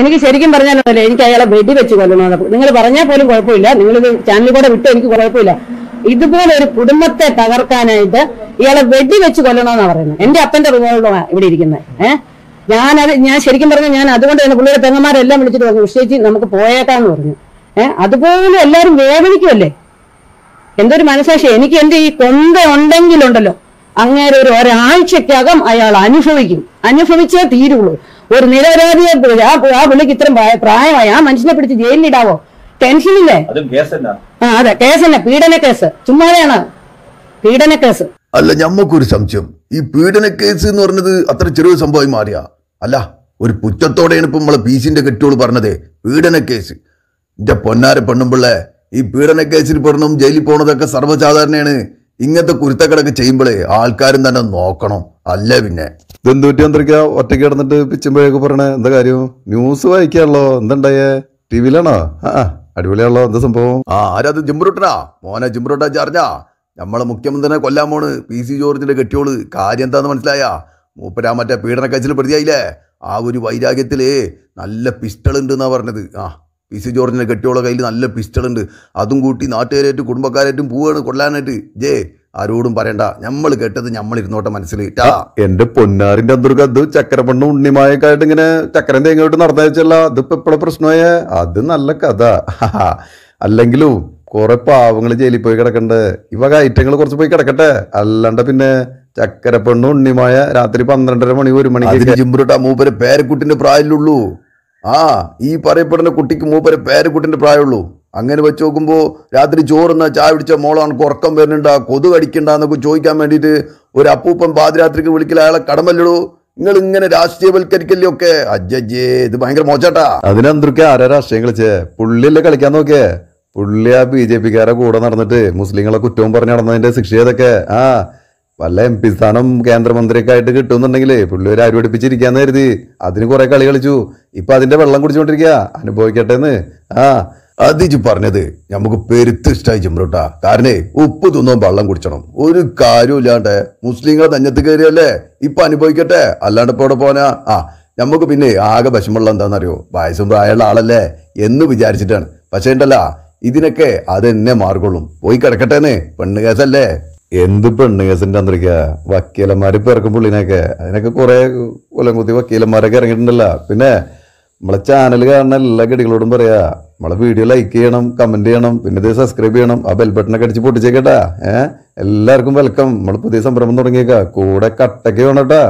എനിക്ക് ശരിക്കും പറഞ്ഞാലോ എനിക്ക് അയാളെ വെടി വെച്ച് കൊല്ലണമെന്ന് നിങ്ങൾ പറഞ്ഞാൽ പോലും കുഴപ്പമില്ല നിങ്ങൾ ചാനലിൽ കൂടെ വിട്ടോ എനിക്ക് കുഴപ്പമില്ല ഇതുപോലെ ഒരു കുടുംബത്തെ തകർക്കാനായിട്ട് ഇയാളെ വെടി വെച്ച് കൊല്ലണോന്നാ പറയുന്നത് എന്റെ അപ്പന്റെ റിവോൾവാണ് ഇവിടെ ഇരിക്കുന്നത് ഏഹ് ഞാനത് ഞാൻ ശരിക്കും പറഞ്ഞു ഞാൻ അതുകൊണ്ട് തന്നെ പുള്ളിയുടെ പെങ്ങന്മാരെല്ലാം വിളിച്ചിട്ട് പറഞ്ഞു ഉഷേച്ചി നമുക്ക് പോയേക്കാന്ന് പറഞ്ഞു ഏഹ് അതുപോലെ എല്ലാവരും വേദനിക്കുമല്ലേ എന്തൊരു മനസാക്ഷി എനിക്ക് എന്റെ ഈ കൊന്ത ഉണ്ടെങ്കിലുണ്ടല്ലോ അങ്ങനെ ഒരു ഒരാഴ്ചക്കകം അയാൾ അനുഭവിക്കും അനുഭവിച്ചേ തീരുള്ളൂ ഒരു നിരപരാധിയെ പിടി- ആ ആ പുള്ളിക്ക് ഇത്രയും പ്രായമായി ആ മനുഷ്യനെ പിടിച്ച് ജയിലിലിടാവോ ടെൻഷനില്ലേ കേസ് ആ അതെ കേസ് തന്നെ പീഡന കേസ് ചുമ്മാതെയാണ് പീഡന കേസ് അല്ല ഞമ്മക്കൊരു സംശയം ഈ പീഡന കേസ് എന്ന് പറഞ്ഞത് അത്ര ചെറിയ സംഭവമായി മാറിയ അല്ല ഒരു പുറ്റത്തോടെയാണ് ഇപ്പൊ നമ്മളെ പീസിന്റെ കെട്ടുകൾ പറഞ്ഞത് പീഡന കേസ് എന്റെ പൊന്നാര പെണ്ണുമ്പിള്ളേ ഈ പീഡന കേസിൽ പെടണം ജയിലിൽ പോണതൊക്കെ സർവ്വസാധാരണയാണ് ഇങ്ങനത്തെ കുരുത്തക്കടൊക്കെ ചെയ്യുമ്പോഴേ ആൾക്കാരും തന്നെ നോക്കണം അല്ല പിന്നെ ഇതെന്തൂറ്റി അന്തരിക്ക ഒറ്റയ്ക്ക് കിടന്നിട്ട് പിച്ചുമ്പോഴേക്ക് പറയണേ എന്താ കാര്യം ന്യൂസ് വായിക്കാണല്ലോ എന്തുണ്ടായേ ടി വിയിലാണോ ആ അടിപൊളിയാണല്ലോ എന്താ സംഭവം ആ ആരത് ജിംറൂട്ടനാ മോനെ ജിംറൂട്ടാ ചാർജാ നമ്മളെ മുഖ്യമന്ത്രിനെ കൊല്ലാൻ പോണ് പി സി ജോർജിന്റെ കെട്ടിയോള് കാര്യം എന്താന്ന് മനസ്സിലായ മൂപ്പരാ മറ്റേ പീഡനക്കേസിൽ പ്രതിയായില്ലേ ആ ഒരു വൈരാഗ്യത്തില് നല്ല പിസ്റ്റൾ ഉണ്ട് എന്നാ പറഞ്ഞത് ആ പി സി ജോർജിന്റെ കെട്ടിയോളെ കയ്യിൽ നല്ല പിസ്റ്റൾ ഉണ്ട് അതും കൂട്ടി നാട്ടുകാരായിട്ടും കുടുംബക്കാരായിട്ടും പോവാണ് കൊല്ലാനായിട്ട് ജേ ആരോടും പറയണ്ട നമ്മൾ കേട്ടത് നമ്മൾ ഇരുന്നോട്ടെ മനസ്സിലിട്ടാ എന്റെ പൊന്നാറിന്റെ അന്തർക്ക് അത് ഉണ്ണിമായ ഉണ്ണിമായൊക്കെയായിട്ട് ഇങ്ങനെ ചക്കരൻ തേങ്ങോട്ട് നടന്നയച്ചല്ല അതിപ്പോ എപ്പോഴും പ്രശ്നമായ അത് നല്ല കഥ അല്ലെങ്കിലും കുറെ പാവങ്ങൾ ജയിലിൽ പോയി കിടക്കണ്ട് ഇവ കയറ്റങ്ങൾ കുറച്ച് പോയി കിടക്കട്ടെ അല്ലാണ്ട് പിന്നെ ചക്കരപ്പെണ്ണും ഉണ്ണിമായ രാത്രി പന്ത്രണ്ടര മണി ഒരു മണി ജിമ്പുരുട്ട മൂപ്പര് പേരക്കുട്ടിന്റെ ഉള്ളൂ ആ ഈ പറയപ്പെടുന്ന കുട്ടിക്ക് മൂപ്പര് പേരക്കുട്ടിന്റെ പ്രായമുള്ളൂ അങ്ങനെ വെച്ച് നോക്കുമ്പോൾ രാത്രി ചോറുന്ന ചായ പിടിച്ച മോളാണ് ഉറക്കം വരുന്നുണ്ട കൊതു കടിക്കണ്ട എന്നൊക്കെ ചോദിക്കാൻ വേണ്ടിയിട്ട് ഒരു അപ്പൂപ്പൻ പാതിരാത്രിക്ക് വിളിക്കൽ അയാളെ കടമല്ലടൂ നിങ്ങൾ ഇങ്ങനെ രാഷ്ട്രീയവൽക്കരിക്കല്ലേ ഒക്കെ അജ്ജേ ഇത് ഭയങ്കര മോശാട്ടാ അതിനെന്തൊക്കെ ആരാ രാഷ്ട്രീയം കളിച്ചേ പുള്ളിയല്ലേ കളിക്കാൻ നോക്കേ പുള്ളി ആ ബി ജെ പിക്കാരെ കൂടെ നടന്നിട്ട് മുസ്ലിങ്ങളെ കുറ്റവും പറഞ്ഞു നടന്നതിന്റെ ശിക്ഷ ഏതൊക്കെ ആ വല്ല എം പി സ്ഥാനം കേന്ദ്രമന്ത്രിയൊക്കെ ആയിട്ട് കിട്ടുമെന്നുണ്ടെങ്കിൽ പുള്ളി ഒരു അരി കരുതി അതിന് കുറെ കളി കളിച്ചു ഇപ്പൊ അതിന്റെ വെള്ളം കുടിച്ചുകൊണ്ടിരിക്കുക അനുഭവിക്കട്ടെ എന്ന് ആ അതിജി പറഞ്ഞത് നമുക്ക് ഇഷ്ടമായി ചിമ്രോട്ടാ കാരണേ ഉപ്പ് തിന്നോ വെള്ളം കുടിച്ചണം ഒരു കാര്യവും ഇല്ലാണ്ട് മുസ്ലിങ്ങളെ തഞ്ഞത്ത് കയറിയല്ലേ ഇപ്പൊ അനുഭവിക്കട്ടെ അല്ലാണ്ട് ഇപ്പൊ ഇവിടെ പോനാ ആ നമുക്ക് പിന്നെ ആകെ വിഷമുള്ള എന്താണെന്നറിയോ വയസ്സും പ്രായമുള്ള ആളല്ലേ എന്ന് വിചാരിച്ചിട്ടാണ് പക്ഷെ ഉണ്ടല്ല ഇതിനൊക്കെ അതെന്നെ മാറിക്കൊള്ളും പോയി കിടക്കട്ടേന്ന് പെണ്ണ് കേസല്ലേ എന്ത് പെണ്ണ് കേസിൻ്റെ അന്തരിക്ക വക്കീലന്മാർ ഇപ്പം ഇറക്കും അതിനൊക്കെ കുറേ കൊല്ലം കുത്തി വക്കീലന്മാരൊക്കെ ഇറങ്ങിയിട്ടുണ്ടല്ല പിന്നെ നമ്മളെ ചാനൽ കാണുന്ന എല്ലാ ഗടികളോടും പറയാ നമ്മളെ വീഡിയോ ലൈക്ക് ചെയ്യണം കമൻറ്റ് ചെയ്യണം പിന്നെ ഇത് സബ്സ്ക്രൈബ് ചെയ്യണം ആ ബെൽ ബട്ടണൊക്കെ അടിച്ച് പൊട്ടിച്ചേക്കട്ടാ ഏഹ് എല്ലാവർക്കും വെൽക്കം നമ്മൾ പുതിയ സംരംഭം തുടങ്ങിയേക്കാം കൂടെ വേണം കേട്ടാ